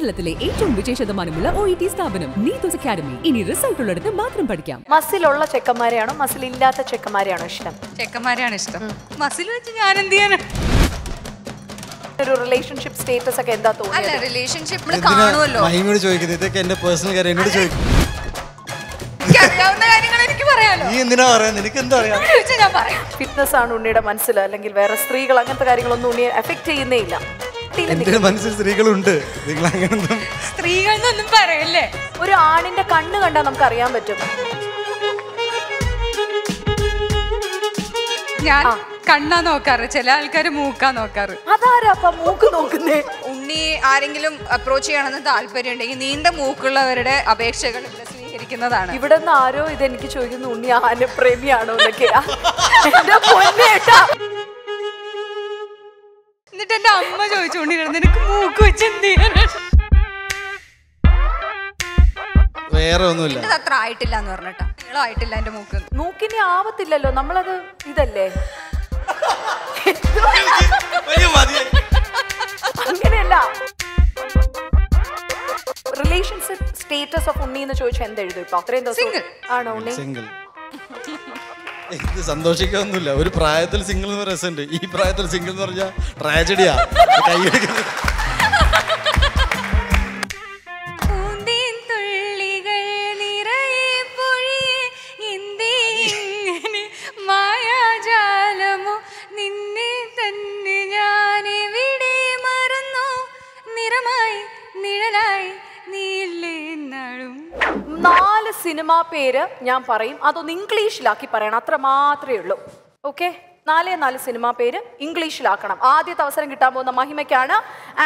കേരളത്തിലെ ഏറ്റവും വിജയശതമാനമുള്ള ഒ ഇ e ടി സ്ഥാപനം നീതോസ് അക്കാദമി ഇനി റിസൾട്ട് ഉള്ളിടത്ത് മാത്രം പഠിക്കാം മസിലുള്ള ചെക്കന്മാരെയാണോ മസിൽ ഇല്ലാത്ത ചെക്കന്മാരെയാണോ ഇഷ്ടം ചെക്കന്മാരെയാണ് ഇഷ്ടം മസിൽ വെച്ച് ഞാൻ എന്ത് ചെയ്യാനാ അല്ല എന്തിനാ ഫിറ്റ്നസ് ആണ് ഉണ്ണിയുടെ മനസ്സിൽ അല്ലെങ്കിൽ വേറെ സ്ത്രീകൾ അങ്ങനത്തെ കാര്യങ്ങളൊന്നും ഉണ്ണിയെ എഫക്ട് ചെയ്യുന്നേ ഇല്ല എന്റെ മനസ്സിൽ സ്ത്രീകളുണ്ട് നിങ്ങൾ അങ്ങനെ സ്ത്രീകളൊന്നും പറയല്ലേ ഒരു ആണിന്റെ കണ്ണ് കണ്ടാൽ നമുക്ക് അറിയാൻ പറ്റും ഞാൻ കണ്ണാ നോക്കാറ് ചില ആൾക്കാര് മൂക്കാ നോക്കാറ് അതാരാ മൂക്ക് നോക്കുന്നേ ഉണ്ണി ആരെങ്കിലും അപ്രോച്ച് ചെയ്യണമെന്ന് താല്പര്യം ഉണ്ടെങ്കിൽ നീണ്ട മൂക്കുള്ളവരുടെ അപേക്ഷകൾ സ്വീകരിക്കുന്നതാണ് ഇവിടെ നിന്ന് ആരോ ഇതെനിക്ക് ചോദിക്കുന്നു ഉണ്ണി പ്രേമിയാണോ എന്നൊക്കെയാ എന്റെ പൊന്നേട്ടാ എന്റെ അമ്മ ചോദിച്ചോണ്ടിരുന്നു നിനക്ക് മൂക്ക് വെച്ച് എന്ത് വേറെ ഒന്നുമില്ല ഇത് അത്ര ആയിട്ടില്ല എന്ന് പറഞ്ഞിട്ടാ നീളമായിട്ടില്ല എന്റെ മൂക്ക് മൂക്കിനി ആവത്തില്ലല്ലോ നമ്മളത് ഇതല്ലേ അങ്ങനെയല്ല റിലേഷൻഷിപ്പ് സ്റ്റേറ്റസ് ഓഫ് ഉണ്ണി എന്ന് ചോദിച്ചാൽ എന്തെഴുതും ഇപ്പൊ അത്രയും ദിവസം ആണോ ഉണ്ണി സിംഗിൾ ഇത് സന്തോഷിക്കൊന്നുമില്ല ഒരു പ്രായത്തിൽ സിംഗിൾ എന്ന് പറയുന്നുണ്ട് ഈ പ്രായത്തിൽ സിംഗിൾ എന്ന് പറഞ്ഞാൽ ട്രാജഡിയാ കൈ നാല് സിനിമാ പേര് ഞാൻ പറയും അതൊന്ന് ഇംഗ്ലീഷിലാക്കി പറയണം അത്ര മാത്രമേ ഉള്ളൂ ഓക്കെ നാലേ നാല് സിനിമാ പേര് ഇംഗ്ലീഷിലാക്കണം ആദ്യത്തെ അവസരം കിട്ടാൻ പോകുന്ന മഹിമയ്ക്കാണ്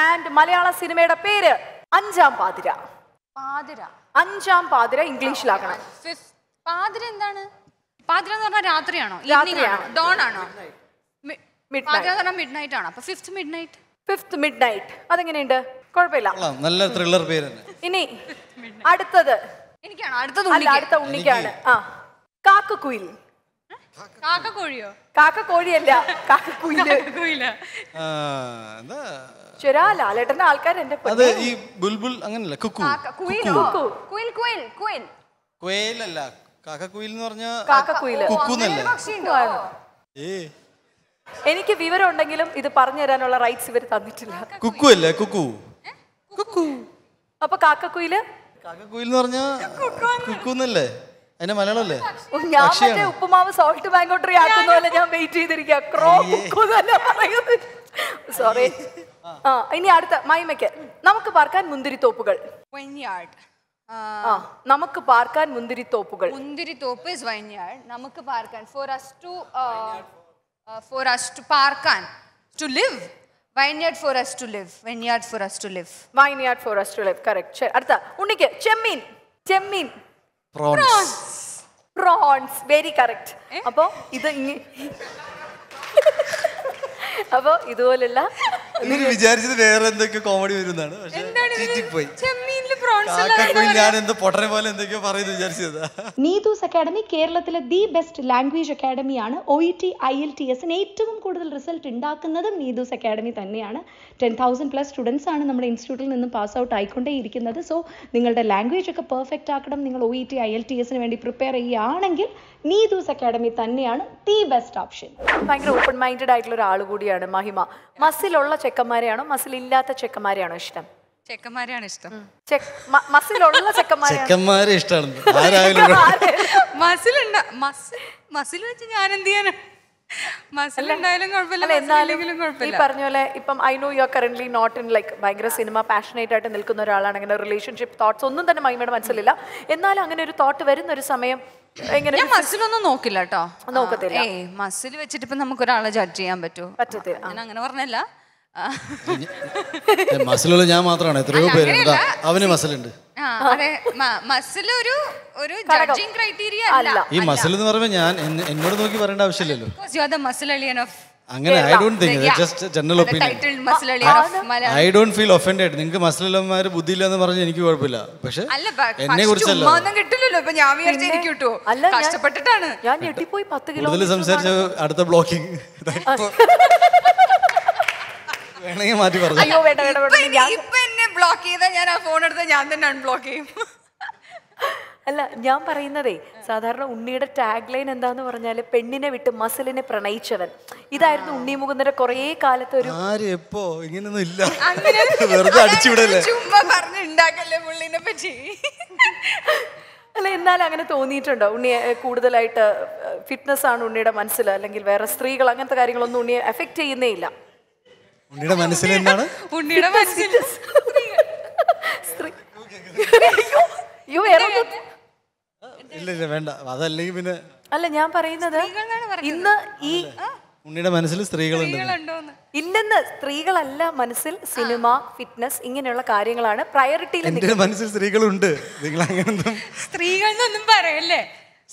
ആൻഡ് മലയാള സിനിമയുടെ പേര് അഞ്ചാം പാതിര പാതിര അഞ്ചാം പാതിര ഇംഗ്ലീഷിലാക്കണം പാതിര എന്താണ് പാതിര എന്ന് പറഞ്ഞാൽ രാത്രിയാണോ ഈവനിങ് ആണോ ഡോൺ ആണോ മിഡ് എന്ന് പറഞ്ഞാൽ മിഡ് നൈറ്റ് ആണ് fifth midnight midnight അതെങ്ങനെയുണ്ട് കുഴപ്പമില്ല നല്ല ത്രില്ലർ പേര് തന്നെ ഇനി അടുത്തത് എനിക്കാണോ അടുത്ത ഉണ്ണിക്കാണ് ആ കാക്കക്കുയിൽ കാക്കക്കോഴിയോ കാക്കക്കോഴിയല്ല കാക്കക്കുയില് കുയില് ശരാ ആൾക്കാർ എന്റെ അത് ഈ അങ്ങനല്ല എന്ന് എനിക്ക് വിവരം ഉണ്ടെങ്കിലും ഇത് പറഞ്ഞു തരാനുള്ള റൈറ്റ്സ് ഇവർ തന്നിട്ടില്ല കുക്കു അല്ലേ കുക്കു അപ്പൊ കാക്കക്കുയില് കാക്കക്കുയിൽ എന്ന് പറഞ്ഞാൽ കുക്കുന്നല്ലേ അതിന്റെ മലയാളമല്ലേ ഓ ഞാൻ മറ്റേ ഉപ്പുമാവ് സോൾട്ട് ബാങ്കോട്ടറി ആക്കുന്ന പോലെ ഞാൻ വെയിറ്റ് ചെയ്തിരിക്കുക ക്രോ കുക്കുന്നല്ല പറയുന്നത് സോറി ആ ഇനി അടുത്ത മൈമയ്ക്ക് നമുക്ക് പാർക്കാൻ മുന്തിരിത്തോപ്പുകൾ നമുക്ക് പാർക്കാൻ മുന്തിരിത്തോപ്പുകൾ മുന്തിരിത്തോപ്പ് ഇസ് വൈൻയാർഡ് നമുക്ക് പാർക്കാൻ for us to for us to പാർക്കാൻ to live vineyard for us to live vineyard for us to live vineyard for us to live correct അടുത്ത ഉണ്ണിക്ക് ചെമ്മീൻ ചെമ്മീൻ പ്രോൺസ് പ്രോൺസ് വെരി കറക്റ്റ് അപ്പോൾ ഇത് അപ്പോൾ ഇതുപോലുള്ള വിചാരിച്ചത് വേറെ എന്തൊക്കെ കോമഡി വരുന്നതാണ് പക്ഷേ പോയി ചെമ്മീൻ നീതൂസ് അക്കാഡമി കേരളത്തിലെ ദി ബെസ്റ്റ് ലാംഗ്വേജ് അക്കാഡമി ആണ് O E T I L T എസിന് ഏറ്റവും കൂടുതൽ റിസൾട്ട് ഉണ്ടാക്കുന്നതും നീതൂസ് അക്കാഡമി തന്നെയാണ് ടെൻ തൗസൻഡ് പ്ലസ് സ്റ്റുഡൻസ് ആണ് നമ്മുടെ ഇൻസ്റ്റിറ്റ്യൂട്ടിൽ നിന്നും പാസ് ഔട്ട് ആയിക്കൊണ്ടേയിരിക്കുന്നത് സോ നിങ്ങളുടെ ലാംഗ്വേജ് ഒക്കെ പെർഫെക്റ്റ് ആക്കണം നിങ്ങൾ O E T I L T എസിന് വേണ്ടി പ്രിപ്പയർ ചെയ്യുകയാണെങ്കിൽ നീതൂസ് അക്കാഡമി തന്നെയാണ് ദി ബെസ്റ്റ് ഓപ്ഷൻ ഭയങ്കര ഓപ്പൺ മൈൻഡഡ് ആയിട്ടുള്ള ഒരാൾ കൂടിയാണ് മഹിമ മസിലുള്ള ചെക്കന്മാരെയാണോ മസിൽ ഇല്ലാത്ത ചെക്കന്മാരെയാണോ ഇഷ്ടം ചെക്കന്മാരെയാണ് ഇഷ്ടം മസിലുള്ള ചെക്കന്മാരെ ഇഷ്ടമാണ് മസിലുണ്ട മസിൽ മസിൽ വെച്ച് ഞാൻ എന്ത് ചെയ്യാനാ ഈ പറഞ്ഞ പോലെ ഇപ്പം I know you are current not in like ഭയങ്കര സിനിമ പാഷനേറ്റ് ആയിട്ട് നിൽക്കുന്ന ഒരാളാണ് അങ്ങനെ റിലേഷൻഷിപ്പ് തോട്ട്സ് ഒന്നും തന്നെ മൈമയുടെ മനസ്സിലില്ല എന്നാലും അങ്ങനെ ഒരു തോട്ട് വരുന്ന ഒരു സമയം ഞാൻ മസിലൊന്നും നോക്കില്ല കേട്ടോ നോക്കത്തില്ല മസിൽ വെച്ചിട്ട് ഇപ്പൊ നമുക്ക് ഒരാളെ ജഡ്ജ് ചെയ്യാൻ പറ്റുമോ പറ്റത്തില്ല അങ്ങനെ പറഞ്ഞല്ല മസിലുള്ള ഞാൻ മാത്രമാണ് എത്രയോ പേര് അവന് മസിലുണ്ട് ഈ മസിൽ എന്ന് പറയുമ്പോൾ ഞാൻ എന്നോട് നോക്കി പറയേണ്ട ആവശ്യമില്ലല്ലോ അങ്ങനെ I don't think just general opinion I don't feel offended നിങ്ങൾക്ക് മസിലുള്ളമാര് ബുദ്ധിയില്ല എന്ന് പറഞ്ഞ് എനിക്ക് കുഴപ്പമില്ല പക്ഷെ എന്നെ കുറിച്ചല്ലോ കൂടുതൽ സംസാരിച്ച അടുത്ത ബ്ലോക്കിംഗ് വേണമെങ്കിൽ മാറ്റി പറഞ്ഞു അയ്യോ വേണ്ട വേണ്ട വേണ്ട ഞാൻ- ഇപ്പൊ എന്നെ ബ്ലോക്ക് ചെയ്താൽ ഞാൻ ആ ഫോൺ എടുത്ത് ഞാൻ തന്നെ അൺബ്ലോക്ക് ചെയ്യും അല്ല ഞാൻ പറയുന്നതേ സാധാരണ ഉണ്ണിയുടെ ടാഗ് ലൈൻ എന്താന്ന് പറഞ്ഞാൽ പെണ്ണിനെ വിട്ട് മസിലിനെ പ്രണയിച്ചവൻ ഇതായിരുന്നു ഉണ്ണി മുകുന്ദന്റെ കുറേ കാലത്തെ ഒരു ആര് എപ്പോ ഇല്ല അങ്ങനെ വെറുതെ അടിച്ചുവിടല്ലേ ചുമ്മാ പറഞ്ഞ് ഉണ്ടാക്കല്ലേ പുള്ളിനെ അല്ല എന്നാൽ അങ്ങനെ തോന്നിയിട്ടുണ്ടോ ഉണ്ണിയെ കൂടുതലായിട്ട് ഫിറ്റ്നസ് ആണ് ഉണ്ണിയുടെ മനസ്സിൽ അല്ലെങ്കിൽ വേറെ സ്ത്രീകൾ അങ്ങനത്തെ കാര്യങ്ങളൊന്നും ഉണ്ണിയെ എഫക്റ്റ് ചെയ്യുന്നേ ഇല്ല ഉണ്ണിയുടെ മനസ്സിൽ എന്താണ് ഉണ്ണിയുടെ മനസ്സിൽ ഇല്ല ഇല്ല വേണ്ട അതല്ലെങ്കിൽ പിന്നെ അല്ല ഞാൻ പറയുന്നത് ഇന്ന് ഈ ഉണ്ണിയുടെ മനസ്സിൽ സ്ത്രീകളുണ്ട് ഇല്ലെന്ന് സ്ത്രീകളല്ല മനസ്സിൽ സിനിമ ഫിറ്റ്നസ് ഇങ്ങനെയുള്ള കാര്യങ്ങളാണ് പ്രയോറിറ്റി എന്റെ മനസ്സിൽ സ്ത്രീകളുണ്ട് നിങ്ങൾ അങ്ങനെ സ്ത്രീകൾ പറയല്ലേ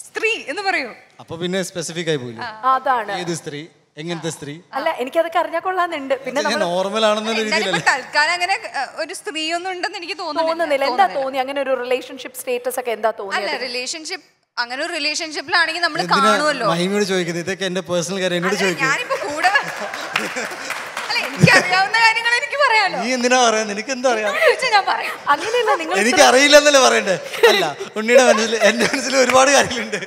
സ്ത്രീ എന്ന് പറയൂ അപ്പൊ പിന്നെ സ്പെസിഫിക് ആയി പോയില്ലേ അതാണ് ഏത് സ്ത്രീ എങ്ങനത്തെ സ്ത്രീ അല്ല അതൊക്കെ അറിഞ്ഞാൽ കൊള്ളാന്നുണ്ട് പിന്നെ നോർമൽ ആണെന്നുള്ള തൽക്കാലം അങ്ങനെ ഒരു സ്ത്രീ ഒന്നും ഉണ്ടെന്ന് എനിക്ക് തോന്നുന്നില്ല എന്താ തോന്നി അങ്ങനെ ഒരു റിലേഷൻഷിപ്പ് സ്റ്റേറ്റസ് ഒക്കെ എന്താ തോന്നി റിലേഷൻഷിപ്പ് അങ്ങനെ ഒരു റിലേഷൻഷിപ്പിലാണെങ്കിൽ നമ്മൾ കാണുമല്ലോ ഇതൊക്കെ എന്റെ പേഴ്സണൽ കാര്യം ചോദിക്കും ഞാനിപ്പോ കൂടെ എനിക്ക് നീ എന്തിനാ നിനക്ക് എന്താ അറിയാം നിങ്ങൾ എനിക്ക് അറിയില്ല എന്നല്ലേ പറയണ്ടേ അല്ല ഉണ്ണിയുടെ മനസ്സിൽ എന്റെ മനസ്സിൽ ഒരുപാട് കാര്യങ്ങളുണ്ട്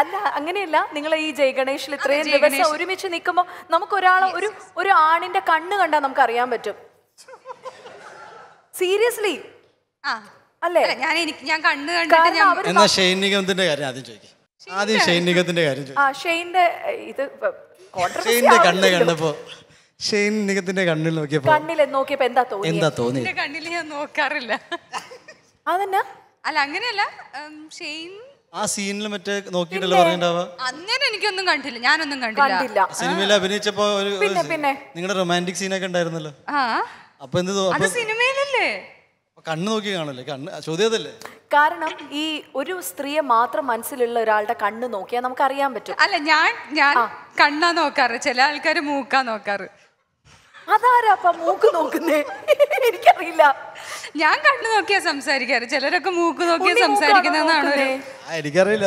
അല്ല അങ്ങനെയല്ല നിങ്ങൾ ഈ ജയഗണേഷിൽ ഇത്രയും ദിവസം ഒരുമിച്ച് നിൽക്കുമ്പോൾ നമുക്ക് ഒരാളെ ഒരു ഒരു ആണിന്റെ കണ്ണ് കണ്ടാൽ നമുക്ക് അറിയാൻ പറ്റും സീരിയസ്ലി അല്ലേ ഞാൻ എനിക്ക് ഞാൻ കണ്ണ് കണ്ടിട്ട് കാര്യം ആദ്യം ആദ്യം ആ ഷെയ്ന്റെ ഇത് ഷെയ്ന്റെ കണ്ണ് കണ്ണിൽ എന്താ തോന്നി എന്താ കണ്ണിൽ ഞാൻ നോക്കാറില്ല അല്ല അങ്ങനെയല്ല ഷെയ്ൻ ആ സീനിൽ മറ്റേ നോക്കിയിട്ടല്ലേ പറഞ്ഞിട്ടുണ്ടാവുക അങ്ങനെ എനിക്കൊന്നും കണ്ടില്ല ഞാനൊന്നും കണ്ടില്ല സിനിമയിൽ അഭിനയിച്ചപ്പോ ഒരു നിങ്ങളുടെ റൊമാൻറ്റിക് സീനൊക്കെ ഉണ്ടായിരുന്നല്ലോ അപ്പൊ എന്ത് സിനിമയിലല്ലേ കണ്ണ് നോക്കി കാണില്ലേ കണ്ണ് ചോദ്യതല്ലേ കാരണം ഈ ഒരു സ്ത്രീയെ മാത്രം മനസ്സിലുള്ള ഒരാളുടെ കണ്ണ് നോക്കിയാൽ നമുക്ക് അറിയാൻ പറ്റും അല്ല ഞാൻ ഞാൻ കണ്ണാ നോക്കാറ് ചില ആൾക്കാർ മൂക്കാ നോക്കാറ് അതാരാപ്പ മൂക്ക് നോക്കുന്നേ എനിക്കറിയില്ല ഞാൻ കണ്ണു നോക്കിയാ സംസാരിക്കാറ് ചിലരൊക്കെ മൂക്ക് നോക്കിയാ സംസാരിക്കുന്ന എനിക്കറിയില്ല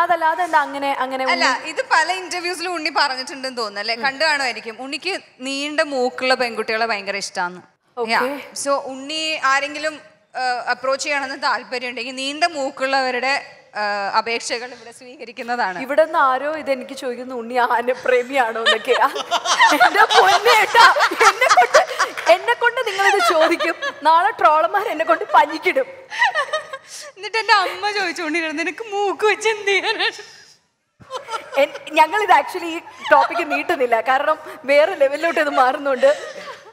അതല്ല അതെന്താ അങ്ങനെ അങ്ങനെ അല്ല ഇത് പല ഇന്റർവ്യൂസിലും ഉണ്ണി പറഞ്ഞിട്ടുണ്ടെന്ന് തോന്നുന്നു അല്ലെ കണ്ടു കാണുമായിരിക്കും ഉണ്ണിക്ക് നീണ്ട മൂക്കുള്ള പെൺകുട്ടികളെ ഭയങ്കര ഇഷ്ടമാണ് സോ ഉണ്ണി ആരെങ്കിലും അപ്രോച്ച് ചെയ്യണമെന്ന് താല്പര്യം ഉണ്ടെങ്കിൽ നീണ്ട മൂക്കുള്ളവരുടെ അപേക്ഷകൾ ഇവിടെ സ്വീകരിക്കുന്നതാണ് ഇവിടെ നിന്ന് ആരോ ഇത് എനിക്ക് ചോദിക്കുന്നു ഉണ്ണി ആന പ്രേമിയാണോ എന്റെ പൊന്നേട്ടാ എന്നെ കൊണ്ട് എന്നെ കൊണ്ട് നിങ്ങളിത് ചോദിക്കും നാളെ ട്രോളർമാർ എന്നെ കൊണ്ട് പനിക്കിടും എന്നിട്ട് എന്റെ അമ്മ ചോദിച്ചുകൊണ്ടിരുന്നു നിനക്ക് മൂക്ക് വെച്ച് എന്ത് ഞങ്ങൾ ഇത് ആക്ച്വലി ഈ ടോപ്പിക്ക് നീട്ടുന്നില്ല കാരണം വേറെ ലെവലിലോട്ട് ഇത് മാറുന്നുണ്ട്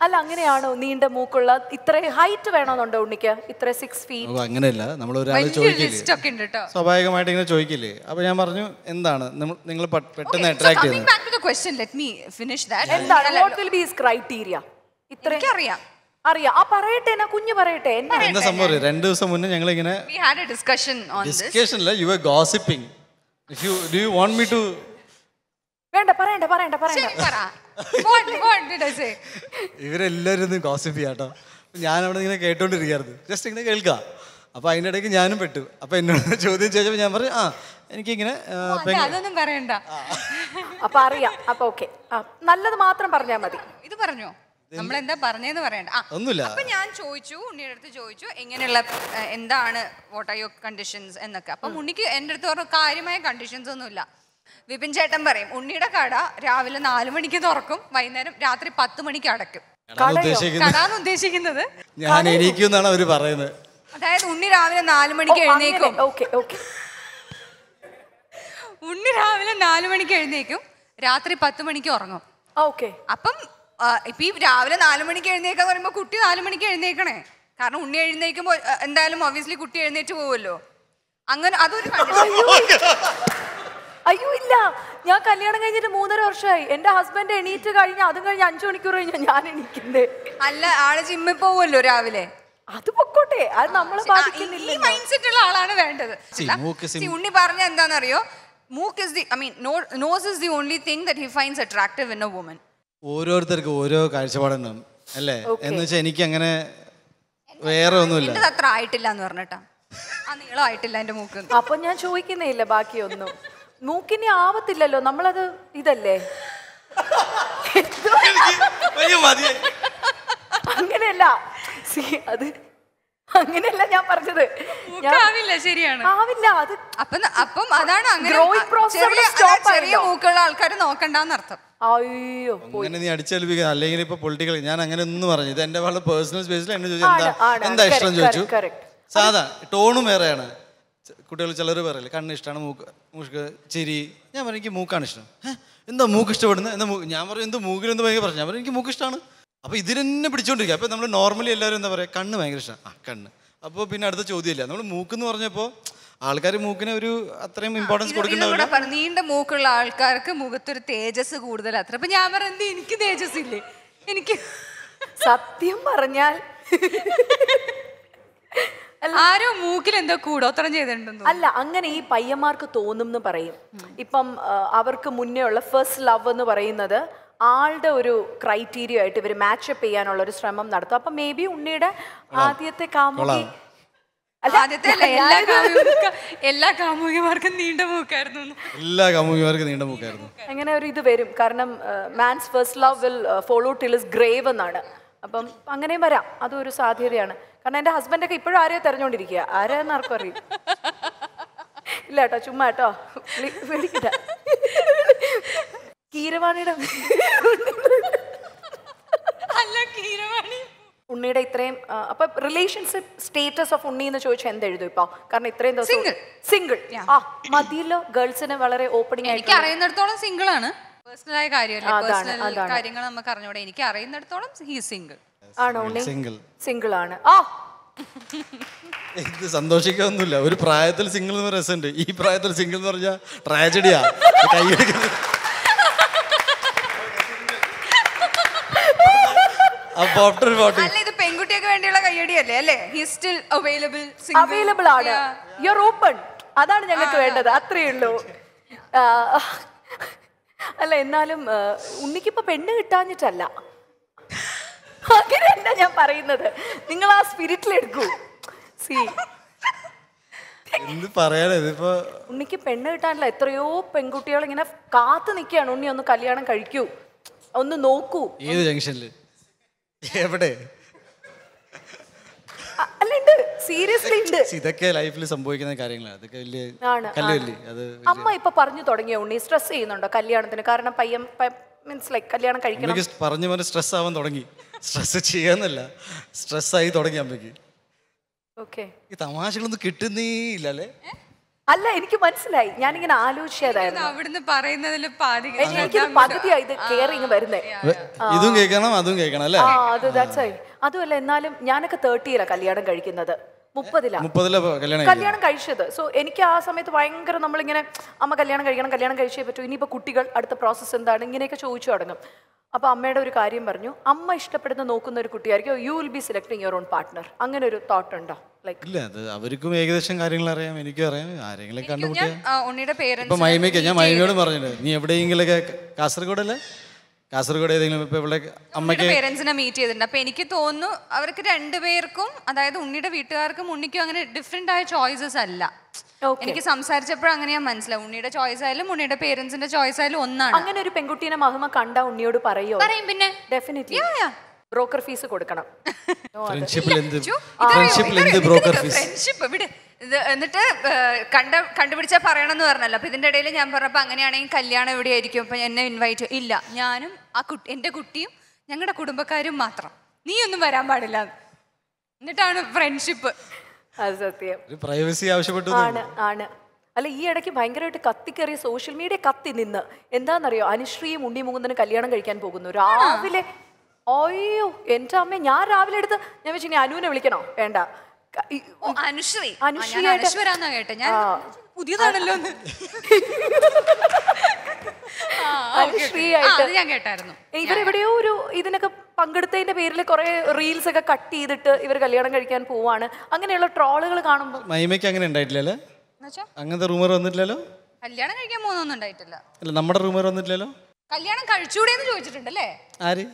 അല്ല അങ്ങനെയാണോ നീണ്ട മൂക്കുള്ള ഇത്ര ഹൈറ്റ് വേണമെന്നുണ്ടോ ഉണ്ണിക്ക് ഇത്ര സിക്സ് ഫീറ്റ് അങ്ങനെയല്ല നമ്മൾ ഒരാൾ ചോദിക്കില്ലേ സ്വാഭാവികമായിട്ട് ഇങ്ങനെ ചോദിക്കില്ലേ അപ്പൊ ഞാൻ പറഞ്ഞു എന്താണ് നിങ്ങൾ പെട്ടെന്ന് അട്രാക്ട് ചെയ്തത് ഇത്രയ്ക്കറിയാം അറിയാം ആ പറയട്ടെ കുഞ്ഞു പറയട്ടെ എന്താ സംഭവം രണ്ടു ദിവസം മുന്നേ ഞങ്ങൾ ഇങ്ങനെ discussion discussion you are gossiping if you do you want me to പറയണ്ട പറയണ്ട പറയണ്ട പറയണ്ട ഇവരെല്ലാവരും ഗോസിപ്പ് ചെയ്യാട്ടോ ഞാൻ അവിടെ ഇങ്ങനെ കേട്ടോണ്ടിരിക്കായിരുന്നു ജസ്റ്റ് ഇങ്ങനെ കേൾക്കുക അപ്പൊ അതിൻ്റെ ഇടയ്ക്ക് ഞാനും പെട്ടു അപ്പൊ എന്നോട് ചോദ്യം ചോദിച്ചപ്പോൾ ഞാൻ പറഞ്ഞു ആ എനിക്കിങ്ങനെ അതൊന്നും പറയണ്ട അപ്പൊ അറിയാം അപ്പൊ ഓക്കെ നല്ലത് മാത്രം പറഞ്ഞാൽ മതി ഇത് പറഞ്ഞോ നമ്മൾ എന്താ പറഞ്ഞേന്ന് പറയണ്ട അപ്പൊ ഞാൻ ചോദിച്ചു ഉണ്ണിയുടെ അടുത്ത് ചോദിച്ചു എങ്ങനെയുള്ള എന്താണ് വാട്ട് ആർ യുവർ കണ്ടീഷൻസ് എന്നൊക്കെ അപ്പൊ ഉണ്ണിക്ക് എൻ്റെ അടുത്ത് പറഞ്ഞു കാര്യമായ കണ്ടീഷൻസ് ഒന്നുമില്ല വിപിൻ ചേട്ടൻ പറയും ഉണ്ണിയുടെ കട രാവിലെ നാലു മണിക്ക് തുറക്കും വൈകുന്നേരം രാത്രി പത്ത് മണിക്ക് അടക്കും ഉദ്ദേശിക്കുന്നത് ഞാൻ എനിക്കുന്നാണ് അവര് പറയുന്നത് അതായത് ഉണ്ണി രാവിലെ നാലു മണിക്ക് എഴുന്നേക്കും ഉണ്ണി രാവിലെ നാലു മണിക്ക് എഴുന്നേക്കും രാത്രി പത്ത് മണിക്ക് ഉറങ്ങും അപ്പം ഇപ്പൊ ഈ രാവിലെ നാലു മണിക്ക് എഴുന്നേക്കാന്ന് പറയുമ്പോ കുട്ടി നാലു മണിക്ക് എഴുന്നേക്കണേ കാരണം ഉണ്ണി എഴുന്നേക്കുമ്പോ എന്തായാലും ഒബ്വിയസ്ലി കുട്ടി എഴുന്നേറ്റ് പോവുമല്ലോ അങ്ങനെ അതൊരു അയ്യോ ഇല്ല ഞാൻ കല്യാണം കഴിഞ്ഞിട്ട് മൂന്നര വർഷമായി എന്റെ ഹസ്ബൻഡ് എണീറ്റ് കഴിഞ്ഞ അതും കഴിഞ്ഞ അഞ്ചു മണിക്കൂർ കഴിഞ്ഞാൽ ഞാൻ എണീക്കണ്ടേ അല്ല ആള് ജിമ്മിൽ പോവുമല്ലോ രാവിലെ അത് പൊക്കോട്ടെ അത് നമ്മളെ ഈ മൈൻഡ് സെറ്റ് ഉള്ള ആളാണ് വേണ്ടത് ഉണ്ണി പറഞ്ഞ എന്താണെന്നറിയോ മൂക്ക് is the I mean nose is the only thing that he finds attractive in a woman ഓരോരുത്തർക്ക് ഓരോ കാഴ്ചപ്പാടുണ്ടാവും അല്ലേ എന്ന് വെച്ചാൽ എനിക്ക് അങ്ങനെ വേറെ ഒന്നുമില്ല അത്ര ആയിട്ടില്ല എന്ന് പറഞ്ഞിട്ടാ ആ നീളം ആയിട്ടില്ല എന്റെ മൂക്ക് അപ്പൊ ഞാൻ ചോദിക്കുന്നേ ഇല്ല ബാക്കിയൊന്നും മൂക്കിനെ ആവത്തില്ലല്ലോ നമ്മളത് ഇതല്ലേ അങ്ങനെയല്ല അത് അങ്ങനെയല്ല ഞാൻ പറഞ്ഞത് ആവില്ല ശരിയാണ് ആവില്ല അത് അപ്പം അപ്പം അതാണ് അങ്ങനെ മൂക്കുള്ള ആൾക്കാർ നോക്കണ്ടെന്ന് അർത്ഥം അയ്യോ അങ്ങനെ നീ അടിച്ചേൽപ്പിക്കുക അല്ലെങ്കിൽ ഇപ്പൊ പൊളിറ്റിക്കൽ ഞാൻ അങ്ങനെ ഒന്നും പറഞ്ഞു ഇത് എന്റെ വളരെ പേഴ്സണൽ സ്പേസിൽ എന്നെ ചോദിച്ചു എന്താ എന്താ ഇഷ്ടം ചോദിച്ചു സാധാ ടോണും വേറെയാണ് കുട്ടികൾ ചിലർ പറയില്ല കണ്ണ് ഇഷ്ടമാണ് മൂക്ക് മൂക്ക് ചിരി ഞാൻ പറയും എനിക്ക് മൂക്കാണ് ഇഷ്ടം എന്താ മൂക്ക് ഇഷ്ടപ്പെടുന്നത് എന്താ ഞാൻ പറയും എന്ത് എന്ത് ഭയങ്കര പറഞ്ഞു ഞാൻ പറയും എനിക്ക് മൂക്ക് ഇഷ്ടമാണ് അപ്പോൾ ഇതിൽ തന്നെ പിടിച്ചുകൊണ്ടിരിക്കുക അപ്പോൾ നമ്മൾ നോർമലി എല്ലാവരും എന്താ പറയുക കണ്ണ് ഭയങ്കര ഇഷ്ടം ആ കണ്ണ് അപ്പോൾ പിന്നെ അടുത്ത ചോദ്യമില്ല നമ്മൾ മൂക്ക് എന്ന് പറഞ്ഞപ്പോൾ ആൾക്കാർ മൂക്കിന് ഒരു അത്രയും ഇമ്പോർട്ടൻസ് കൊടുക്കുന്നുണ്ട് നീണ്ട മൂക്കുള്ള ആൾക്കാർക്ക് മുഖത്തൊരു തേജസ് കൂടുതൽ അത്ര അപ്പം ഞാൻ പറയുന്നത് എനിക്ക് തേജസ് ഇല്ലേ എനിക്ക് സത്യം പറഞ്ഞാൽ ആരോ മൂക്കിൽ എന്തോ കൂടോത്രം ചെയ്തിട്ടുണ്ടോ അല്ല അങ്ങനെ ഈ പയ്യന്മാർക്ക് തോന്നും എന്ന് പറയും ഇപ്പം അവർക്ക് മുന്നേ ഉള്ള ഫസ്റ്റ് ലവ് എന്ന് പറയുന്നത് ആളുടെ ഒരു ക്രൈറ്റീരിയ ആയിട്ട് ഇവർ മാച്ചപ്പ് ചെയ്യാനുള്ള ഒരു ശ്രമം നടത്തും അപ്പം മേ ബി ഉണ്ണിയുടെ ആദ്യത്തെ കാമുകി ആദ്യത്തെ എല്ലാ എല്ലാ കാമുകിമാർക്കും നീണ്ട മൂക്കായിരുന്നു എല്ലാ നീണ്ട മൂക്കായിരുന്നു അങ്ങനെ ഒരു ഇത് വരും കാരണം man's first love will follow till his grave എന്നാണ് അപ്പം അങ്ങനെയും വരാം അതും ഒരു സാധ്യതയാണ് കാരണം എൻ്റെ ഹസ്ബൻഡൊക്കെ ഇപ്പോഴും ആരെയോ തെരഞ്ഞോണ്ടിരിക്കുക ആരെയെന്ന് ആർക്കും അറിയും ഇല്ല കേട്ടോ ചുമ്മാ കേട്ടോ കീരവാണിയുടെ അല്ല ഉണ്ണിയുടെ ഇത്രയും അപ്പൊ റിലേഷൻഷിപ്പ് സ്റ്റേറ്റസ് ഓഫ് ഉണ്ണി എന്ന് ചോദിച്ചാൽ എന്തെഴുതും ഇപ്പൊ കാരണം ഇത്രയും ദിവസം സിംഗിൾ ആ മതിയല്ലോ ഗേൾസിന് വളരെ ഓപ്പണിംഗ് എനിക്ക് അറിയുന്നിടത്തോളം സിംഗിൾ ആണ് അറിയുന്നിടത്തോളം ആണോ സിംഗിൾ ആ സന്തോഷിക്കൊന്നുമില്ല ഒരു പ്രായത്തിൽ സിംഗിൾ എന്ന് രസമുണ്ട് ഈ പ്രായത്തിൽ സിംഗിൾ എന്ന് പറഞ്ഞാൽ ട്രാജഡിയാ പെൺകുട്ടിയൊക്കെ വേണ്ടിയുള്ള അല്ലേ ആണ് ഓപ്പൺ അതാണ് ഞങ്ങൾക്ക് വേണ്ടത് അത്രയേ ഉള്ളൂ അല്ല എന്നാലും ഉണ്ണിക്കിപ്പോ പെണ്ണ് കിട്ടാഞ്ഞിട്ടല്ല അങ്ങനെയല്ല ഞാൻ പറയുന്നത് നിങ്ങൾ ആ എടുക്കൂ സി എന്ത് ഉണ്ണിക്ക് പെണ്ണ് കിട്ടാനില്ല എത്രയോ പെൺകുട്ടികൾ ഇങ്ങനെ കാത്തു നിൽക്കുകയാണ് ഉണ്ണി ഒന്ന് കല്യാണം കഴിക്കൂ ഒന്ന് നോക്കൂ ഏത് ജംഗ്ഷനിൽ എവിടെ അല്ലുണ്ട് സീരിയസ്ലി ഉണ്ട് ഇതൊക്കെ ലൈഫിൽ സംഭവിക്കുന്ന കാര്യങ്ങളാണ് അതൊക്കെ അത് അമ്മ ഇപ്പൊ പറഞ്ഞു തുടങ്ങിയ ഉണ്ണി സ്ട്രെസ് ചെയ്യുന്നുണ്ടോ കല്യാണത്തിന് കാരണം പയ്യൻ മീൻസ് ലൈക്ക് കല്യാണം കഴിക്കണം പറഞ്ഞു പോലെ സ്ട്രെസ് ആവാൻ തുടങ്ങി സ്ട്രെസ് ചെയ്യാന്നല്ല സ്ട്രെസ് ആയി തുടങ്ങി അമ്മയ്ക്ക് ഓക്കെ ഈ തമാശകളൊന്നും കിട്ടുന്നേ ഇല്ലല്ലേ അല്ല എനിക്ക് മനസ്സിലായി ഞാനിങ്ങനെ ആലോചിച്ചതായിരുന്നു പാതി ഇത് ഇതും അതും കേൾക്കണം അല്ലേ അതുമല്ല എന്നാലും ഞാനൊക്കെ തേർട്ടിയിലാണ് കല്യാണം കഴിക്കുന്നത് മുപ്പതിലാണ് കല്യാണം കല്യാണം കഴിച്ചത് സോ എനിക്ക് ആ സമയത്ത് ഭയങ്കര നമ്മളിങ്ങനെ അമ്മ കല്യാണം കഴിക്കണം കല്യാണം കഴിച്ചേ പറ്റൂ ഇനിയിപ്പോൾ കുട്ടികൾ അടുത്ത പ്രോസസ്സ് എന്താണ് ഇങ്ങനെയൊക്കെ ചോദിച്ചു തുടങ്ങും അപ്പോൾ അമ്മയുടെ ഒരു കാര്യം പറഞ്ഞു അമ്മ ഇഷ്ടപ്പെടുന്ന നോക്കുന്ന ഒരു കുട്ടിയായിരിക്കും you will be selecting your own partner അങ്ങനെ ഒരു തോട്ട് ഉണ്ടോ ലൈക്ക് ഇല്ല അത് അവർക്കും ഏകദേശം കാര്യങ്ങൾ അറിയാം എനിക്കും അറിയാം ആരെങ്കിലും കണ്ടുമുട്ടിയാൽ മൈമയ്ക്ക് ഞാൻ മൈമയോട് പറഞ്ഞിട്ടുണ്ട് നീ എവിടെയെങ്കിലൊക്കെ കാസർഗോഡല്ലേ കാസർഗോഡ് ഏതെങ്കിലും ഇപ്പൊ ഇവിടെ അമ്മയ്ക്ക് പേരൻസിനെ മീറ്റ് ചെയ്തിട്ടുണ്ട് അപ്പൊ എനിക്ക് തോന്നുന്നു അവർക്ക് രണ്ടുപേർക്കും അതായത് ഉണ്ണിയുടെ വീട്ടുകാർക്കും ഉണ്ണിക്കും അങ്ങനെ ഡിഫറെന്റ് ആയ ചോയ്സസ് അല്ല എനിക്ക് സംസാരിച്ചപ്പോഴും അങ്ങനെ ഞാൻ മനസ്സിലാവും ഉണ്ണിയുടെ ചോയ്സ് ആയാലും ഉണ്ണിയുടെ പേരൻസിന്റെ ചോയ്സ് ആയാലും ഒന്നാണ് അങ്ങനെ ഒരു പെൺകുട്ടീനെ മഹമ കണ്ട ഉണ്ണിയോട് പറയോ പറയും പിന്നെ ഡെഫിനറ്റ്ലി ബ്രോക്കർ ഫീസ് കൊടുക്കണം ഫ്രണ്ട്ഷിപ്പിൽ എന്ത് ബ്രോക്കർ ഫീസ് ഫ്രണ്ട്ഷിപ്പ് ഇവിടെ ഇത് എന്നിട്ട് കണ്ട കണ്ടുപിടിച്ചാൽ എന്ന് പറഞ്ഞല്ലോ അപ്പോൾ ഇതിൻ്റെ ഇടയിൽ ഞാൻ പറഞ്ഞപ്പോൾ അങ്ങനെയാണെങ്കിൽ കല്യാണം എവിടെ ആയിരിക്കും അപ്പം എന്നെ ഇൻവൈറ്റ് ഇല്ല ഞാനും ആ കുട്ടി എൻ്റെ കുട്ടിയും ഞങ്ങളുടെ കുടുംബക്കാരും മാത്രം നീ ഒന്നും വരാൻ പാടില്ല എന്നിട്ടാണ് ഫ്രണ്ട്ഷിപ്പ് സത്യം പ്രൈവസി ആണ് ആണ് അല്ല ഈ ഇടയ്ക്ക് ഭയങ്കരമായിട്ട് കത്തിക്കേറിയ സോഷ്യൽ മീഡിയ കത്തി നിന്ന് എന്താണെന്നറിയോ അനുശ്രീയും ഉണ്ണിമുകുന്ദനും കല്യാണം കഴിക്കാൻ പോകുന്നു രാവിലെ അയ്യോ എൻ്റെ അമ്മ ഞാൻ രാവിലെ എടുത്ത് ഞാൻ വെച്ചിനി അനുവിനെ വിളിക്കണോ വേണ്ട അനുശ്രീ അനുശ്വരാന്നാ കേട്ടെ ഞാൻ പുതിയതാണല്ലോ ഞാൻ കേട്ടായിരുന്നു ഇവരെവിടെയോ ഒരു ഇതിനൊക്കെ പങ്കെടുത്തതിന്റെ പേരിൽ കുറെ റീൽസ് ഒക്കെ കട്ട് ചെയ്തിട്ട് ഇവർ കല്യാണം കഴിക്കാൻ പോവാണ് അങ്ങനെയുള്ള ട്രോളുകൾ കാണുമ്പോൾ മൈമയ്ക്ക് അങ്ങനെ ഉണ്ടായിട്ടില്ലല്ലോ അങ്ങനത്തെ റൂമർ വന്നിട്ടില്ലല്ലോ കല്യാണം കഴിക്കാൻ പോകുന്നൊന്നും ഉണ്ടായിട്ടില്ല അല്ല നമ്മുടെ റൂമർ വന്നിട്ടില്ലല്ലോ കല്യാണം കഴിച്ചൂടെന്ന് ചോദിച്ചിട്ടുണ്ടല്ലേ ആര്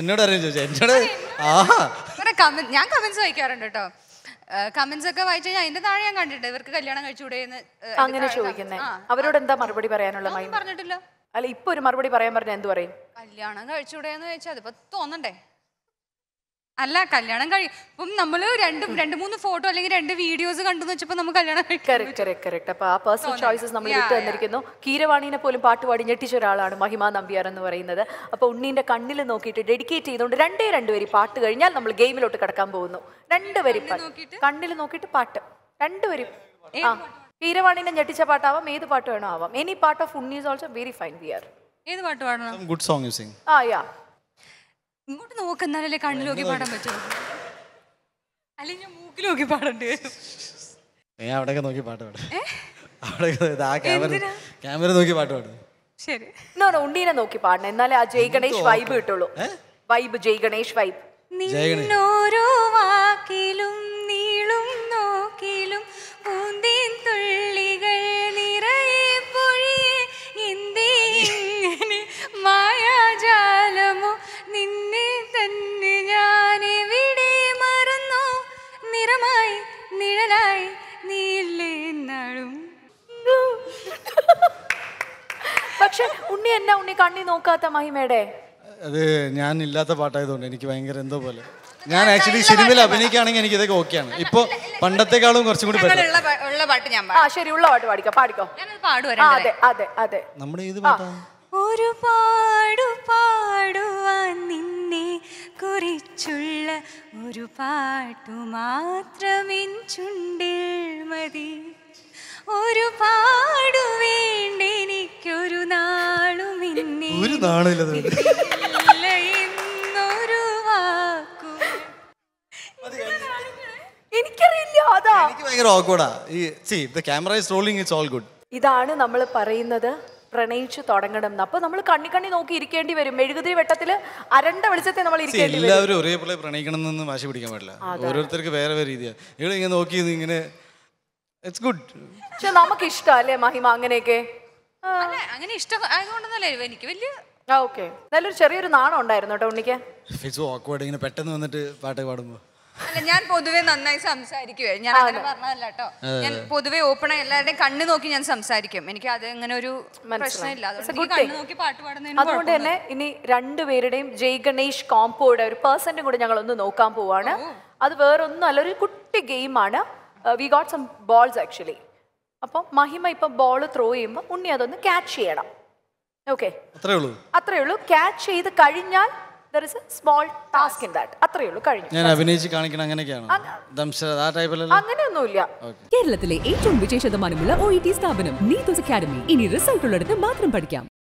എന്നോട് അറിയാൻ ചോദിച്ചാ എന്നോട് ഞാൻ കമന്റ്സ് വായിക്കാറുണ്ട് കേട്ടോ കമന്റ്സ് ഒക്കെ വായിച്ചു കഴിഞ്ഞാൽ അതിന്റെ താഴെ ഞാൻ കണ്ടിട്ടുണ്ട് ഇവർക്ക് കല്യാണം കഴിച്ചുകൂടെ എന്ന് അങ്ങനെ ചോദിക്കുന്നത് അവരോട് എന്താ മറുപടി പറയാനുള്ള പറഞ്ഞിട്ടില്ല അല്ല ഇപ്പൊ ഒരു മറുപടി പറയാൻ പറഞ്ഞ എന്ത് പറയും കല്യാണം കഴിച്ചുകൂടെ എന്ന് ചോദിച്ചാൽ അതിപ്പോ തോന്നണ്ടേ അല്ല കല്യാണം കഴി ഇപ്പം നമ്മള് രണ്ട് രണ്ട് മൂന്ന് ഫോട്ടോ അല്ലെങ്കിൽ രണ്ട് വീഡിയോസ് കണ്ടു വെച്ചപ്പോൾ നമുക്ക് കല്യാണം കറക്റ്റ് അപ്പോൾ ആ കീരവാണീനെ പോലും പാട്ട് പാടി ഞെട്ടിച്ച ഒരാളാണ് മഹിമ നമ്പ്യാർ എന്ന് പറയുന്നത് അപ്പോൾ ഉണ്ണീന്റെ കണ്ണിൽ നോക്കിയിട്ട് ഡെഡിക്കേറ്റ് ചെയ്തുകൊണ്ട് രണ്ടേ രണ്ട് വരി പാട്ട് കഴിഞ്ഞാൽ നമ്മൾ ഗെയിമിലോട്ട് കിടക്കാൻ പോകുന്നു രണ്ട് വരി പാട്ട് കണ്ണിൽ നോക്കിയിട്ട് പാട്ട് രണ്ട് വരി ആ കീരവാണീനെ ഞെട്ടിച്ച പാട്ടാവാം ഏത് പാട്ട് വേണോ ആവാം any part of Unni is also very fine we are ഏത് പാട്ട് പാടണം ഗുഡ് സോങ് യൂസിങ് ആ യാ ഇങ്ങോട്ട് നോക്കുന്നാലല്ലേ കണ്ണിൽ നോക്കി പാടാൻ പറ്റുള്ളൂ അല്ലെങ്കിൽ മൂക്കിൽ നോക്കി പാടേണ്ടി വരും നീ നോക്കി പാട്ട് പാടും അവിടെ ആ ക്യാമറ ക്യാമറ നോക്കി പാട്ട് പാടും ശരി ഉണ്ണീനെ നോക്കി പാടണം എന്നാലേ ആ ജയ് ഗണേഷ് വൈബ് കിട്ടുള്ളൂ വൈബ് ജയ് ഗണേഷ് വൈബ് നിന്നോരോ എന്താ ഉണ്ണി കണ്ണി നോക്കാത്ത മഹിമയുടെ അത് ഞാൻ ഇല്ലാത്ത പാട്ടായതുകൊണ്ട് എനിക്ക് ഭയങ്കര എന്തോ പോലെ ഞാൻ ആക്ച്വലി സിനിമയിൽ അഭിനയിക്കുകയാണെങ്കിൽ എനിക്ക് ഇതൊക്കെ ഓക്കെയാണ് ഇപ്പൊ പണ്ടത്തെക്കാളും കുറച്ചും കൂടി പാടിക്കോ പാടിക്കോ നമ്മുടെ ഏത് പാട്ടാണ് ഒരു പാടു പാടുവാൻ നിന്നെ കുറിച്ചുള്ള ഒരു പാട്ടു മാത്രമിൻ ചുണ്ടിൽ മതി ഒരു പാടു വേണ്ടെനിക്കൊരു നാളും ഒരു നാളില്ല ഇന്നൊരു വാക്കും എനിക്കറിയില്ല എനിക്ക് ഈ ക്യാമറ റോളിംഗ് ഗുഡ് ഇതാണ് നമ്മൾ പറയുന്നത് പ്രണയിച്ചു തുടങ്ങണം അപ്പൊ നമ്മൾ കണ്ണി കണ്ണി നോക്കി ഇരിക്കേണ്ടി വരും മെഴുകുതിരി വെട്ടത്തില് അരണ്ട വെളിച്ചത്തെ നമ്മൾ ഇരിക്കേണ്ടി വരും എല്ലാവരും ഒരേപോലെ പ്രണയിക്കണം എന്ന് വാശി പിടിക്കാൻ പാടില്ല ഓരോരുത്തർക്ക് വേറെ വേറെ രീതിയാണ് ഇവിടെ ഇങ്ങനെ നോക്കി ഇങ്ങനെ ഇറ്റ്സ് ഗുഡ് പക്ഷെ നമുക്ക് ഇഷ്ടമല്ലേ മഹിമ അങ്ങനെയൊക്കെ അങ്ങനെ ഇഷ്ടം എനിക്ക് വലിയ നല്ലൊരു ചെറിയൊരു നാണം ഉണ്ടായിരുന്നു കേട്ടോ ഉണ്ണിക്ക് പെട്ടെന്ന് വന്നിട്ട് പാട്ട് പാടുമ്പോൾ അല്ല ഞാൻ പൊതുവെ നന്നായി സംസാരിക്കുവേ ഞാൻ അങ്ങനെ പറഞ്ഞതല്ല കേട്ടോ ഞാൻ പൊതുവെ ഓപ്പണായി ആയി എല്ലാവരുടെയും കണ്ണു നോക്കി ഞാൻ സംസാരിക്കും എനിക്ക് അത് അങ്ങനെ ഒരു പ്രശ്നമില്ല അതുകൊണ്ട് തന്നെ ഇനി രണ്ടുപേരുടെയും ജയ് ഗണേഷ് കോമ്പോയുടെ ഒരു പേഴ്സന്റെ കൂടെ ഞങ്ങൾ ഒന്ന് നോക്കാൻ പോവാണ് അത് വേറൊന്നും അല്ല ഒരു കുട്ടി ഗെയിമാണ് we got some balls actually അപ്പം മഹിമ ഇപ്പം ബോൾ ത്രോ ചെയ്യുമ്പോൾ ഉണ്ണി അതൊന്ന് ക്യാച്ച് ചെയ്യണം ഓക്കെ അത്രേ ഉള്ളൂ അത്രേ ഉള്ളൂ ക്യാച്ച് ചെയ്ത് കഴിഞ്ഞാൽ കേരളത്തിലെ ഏറ്റവും വിശേഷതമാനമുള്ള ശതമാനമുള്ള ഒ ഇ e ടി സ്ഥാപനം നീതോസ് അക്കാദമി ഇനി റിസൾട്ട് ഉള്ളിടത്ത് മാത്രം പഠിക്കാം